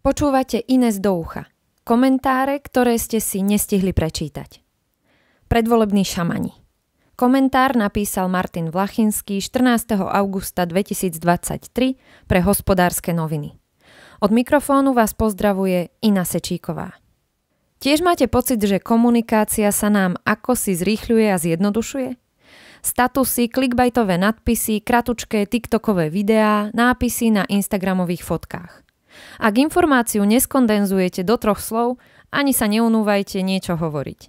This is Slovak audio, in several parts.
Počúvate Ines do ucha. Komentáre, ktoré ste si nestihli prečítať. Predvolební šamani. Komentár napísal Martin Vlachinský 14. augusta 2023 pre hospodárske noviny. Od mikrofónu vás pozdravuje Ina Sečíková. Tiež máte pocit, že komunikácia sa nám ako si zrýchľuje a zjednodušuje? Statusy, klikbajtové nadpisy, kratučké tiktokové videá, nápisy na instagramových fotkách – ak informáciu neskondenzujete do troch slov, ani sa neunúvajte niečo hovoriť.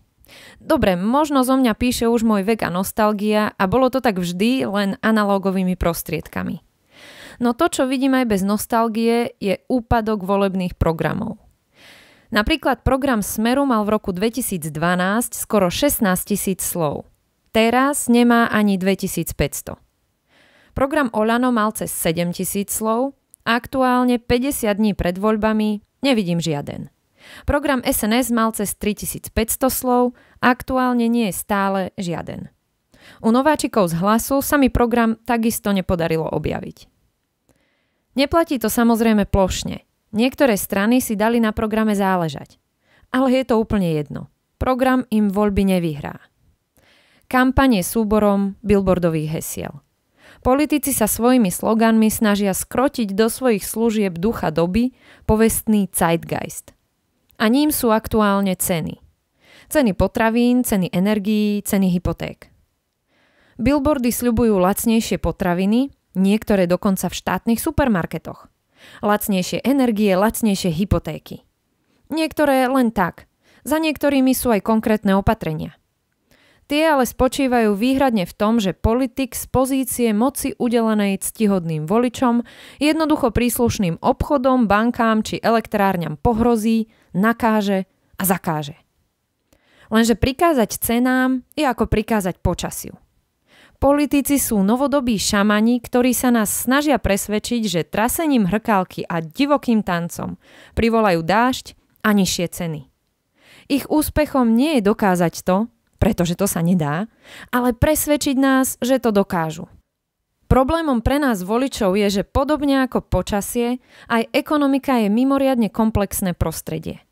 Dobre, možno zo mňa píše už môj vek a nostalgia a bolo to tak vždy len analógovými prostriedkami. No to, čo vidím aj bez nostalgie, je úpadok volebných programov. Napríklad program Smeru mal v roku 2012 skoro 16 tisíc slov. Teraz nemá ani 2500. Program Olano mal cez 7 tisíc slov, Aktuálne 50 dní pred voľbami nevidím žiaden. Program SNS mal cez 3500 slov, aktuálne nie je stále žiaden. U nováčikov z hlasu sa mi program takisto nepodarilo objaviť. Neplatí to samozrejme plošne. Niektoré strany si dali na programe záležať. Ale je to úplne jedno. Program im voľby nevyhrá. Kampanie súborom billboardových hesiel – Politici sa svojimi sloganmi snažia skrotiť do svojich služieb ducha doby, povestný zeitgeist. A ním sú aktuálne ceny. Ceny potravín, ceny energií, ceny hypoték. Billboardy sľubujú lacnejšie potraviny, niektoré dokonca v štátnych supermarketoch. Lacnejšie energie, lacnejšie hypotéky. Niektoré len tak. Za niektorými sú aj konkrétne opatrenia. Tie ale spočívajú výhradne v tom, že politik z pozície moci udelenej ctihodným voličom, jednoducho príslušným obchodom, bankám či elektrárňam pohrozí, nakáže a zakáže. Lenže prikázať cenám je ako prikázať počasiu. Politici sú novodobí šamani, ktorí sa nás snažia presvedčiť, že trasením hrkálky a divokým tancom privolajú dážď a nižšie ceny. Ich úspechom nie je dokázať to, pretože to sa nedá, ale presvedčiť nás, že to dokážu. Problémom pre nás voličov je, že podobne ako počasie, aj ekonomika je mimoriadne komplexné prostredie.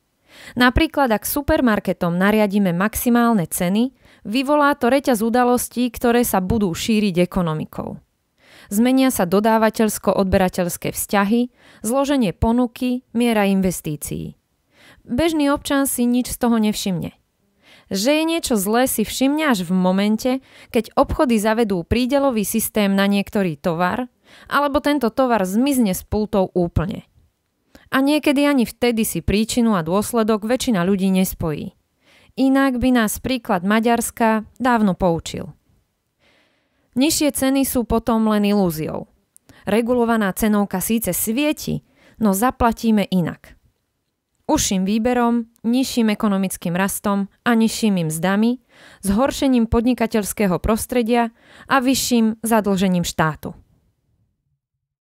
Napríklad, ak supermarketom nariadíme maximálne ceny, vyvolá to reťaz udalostí, ktoré sa budú šíriť ekonomikou. Zmenia sa dodávateľsko-odberateľské vzťahy, zloženie ponuky, miera investícií. Bežný občan si nič z toho nevšimne. Že je niečo zlé si všimne až v momente, keď obchody zavedú prídelový systém na niektorý tovar, alebo tento tovar zmizne s pultov úplne. A niekedy ani vtedy si príčinu a dôsledok väčšina ľudí nespojí. Inak by nás príklad Maďarska dávno poučil. Nižšie ceny sú potom len ilúziou. Regulovaná cenovka síce svieti, no zaplatíme inak – užším výberom, nižším ekonomickým rastom a nižšími mzdami, zhoršením podnikateľského prostredia a vyšším zadlžením štátu.